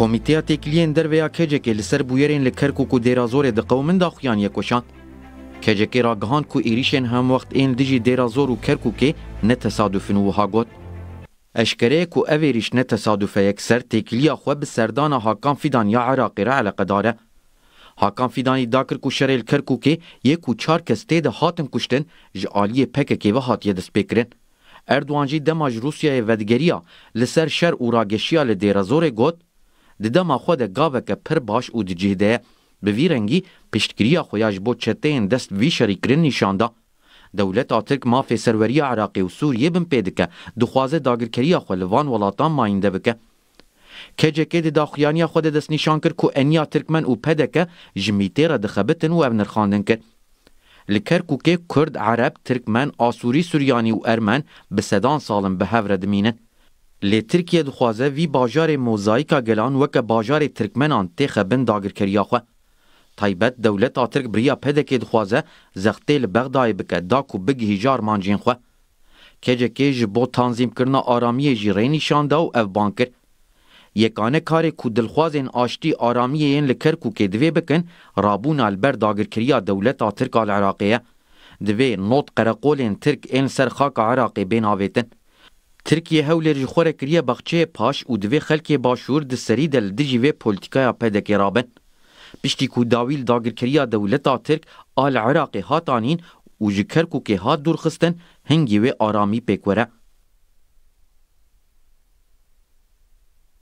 Komiteya Tekiliyên Derveya Kecekê li ser bûyerên li Kerkûk û Dêrazorê e di qewmin da xuyan yekweşan. Kecekê e ragihand ku êrişên hemwext ên dijî Dêrazor û Kerkûkê e ne tesadüfin û wiha got. Eşkerê ku ev êrîş ne tesadüfe yekser têkiliya xwe bi serdana Hakan Fidan ya Iraqê re eleqedar e. Hakan Fidanî dakir ku şerê li Kerkûkê yek û çar kes tê de hatin kuştin ji aliyê pekekê ve hatiye destpêkirin. Erdogan jî dema ji Rûsyayê vedgeriya li ser şer û rageşiya li Dêrazorê got di dema xwe de gaveke pir baş û dicihde bi vî rengî piştkiriya xuya ji bo çeteyên dest vî şerîkirin nîşanda dewleta Tirk mafê serweriya Iraqê û Sûriyê bin pê dike dixwaze dagirkeriya xwe li van welatan mayînde bike. Kecekê di daxuyaniya xwe de dest nîşan kir ku eniya Tirkmen û pedeke ji mîtê re dixebitin û ev nirxandin kir. Li Kerkûkê Kurd, Ereb, Tirkmen, Asurî, Suryanî û Ermen bi sedan salin bi hev re dimînin. لی ترکیه دخوازه وی باجار موزاییکا گلان وکه باجار ترکمنان تیخه بن داگرکریا خو تایبەت دەولەتا ترک بریا پێدەکێ دخوازە زەختێ لە بەغدای بکە داک و بگیهیجار مانجین خو کێجەکێ ji بۆ تانزیمکردنا ئارامیە ji ڕێنیشاندا و ئەف بان کرد یەکانە karê ku dilxwazên aştî aramiyeyên li Kerkûkê divê bikin rabûna li ber dagirkiriya dewleta Tirka li Iraqê ye divê not qereqolên Tirk ên ser xaka Iraqê bên avêtin Tirkiye hewlêrê ji xwe re kiriye baxçeyê paş û divê xelkê başûr di serî de li dijî vê polîtikaya pedekê rabin. Piştî ku dawîl dagirkiriya dewleta Tirk al Iraqê hatanîn û ji Kerkûkê hat dûrxistin hingî wê aramî pêkwere.